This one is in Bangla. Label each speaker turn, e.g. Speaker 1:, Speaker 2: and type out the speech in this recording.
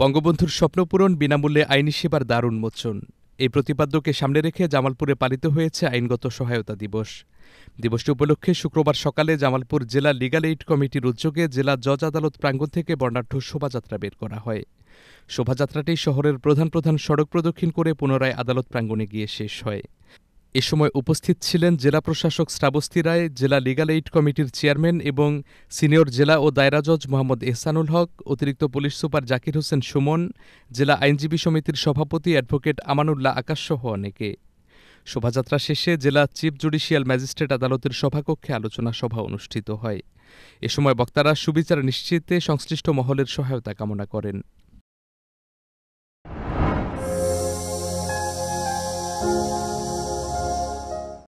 Speaker 1: বঙ্গবন্ধুর স্বপ্নপূরণ বিনামূল্যে আইনি সেবার দ্বার উন্মোচন এই প্রতিপাদ্যকে সামনে রেখে জামালপুরে পালিত হয়েছে আইনগত সহায়তা দিবস দিবসটি উপলক্ষে শুক্রবার সকালে জামালপুর জেলা লিগাল এইড কমিটির উদ্যোগে জেলা জজ আদালত প্রাঙ্গণ থেকে বর্ণাঢ্য শোভাযাত্রা বের করা হয় শোভাযাত্রাটি শহরের প্রধান প্রধান সড়ক প্রদক্ষিণ করে পুনরায় আদালত প্রাঙ্গণে গিয়ে শেষ হয় এ সময় উপস্থিত ছিলেন জেলা প্রশাসক শ্রাবস্তী রায় জেলা লিগাল এইড কমিটির চেয়ারম্যান এবং সিনিয়র জেলা ও দায়রা জজ মোহাম্মদ এহসানুল হক অতিরিক্ত পুলিশ সুপার জাকির হোসেন সুমন জেলা আইনজীবী সমিতির সভাপতি অ্যাডভোকেট আমানুল্লাহ আকাশ সহ অনেকে শোভাযাত্রা শেষে জেলা চিফ জুডিশিয়াল ম্যাজিস্ট্রেট আদালতের সভাকক্ষে আলোচনা সভা অনুষ্ঠিত হয় এ সময় বক্তারা সুবিচার নিশ্চিতে সংশ্লিষ্ট মহলের সহায়তা কামনা করেন thank you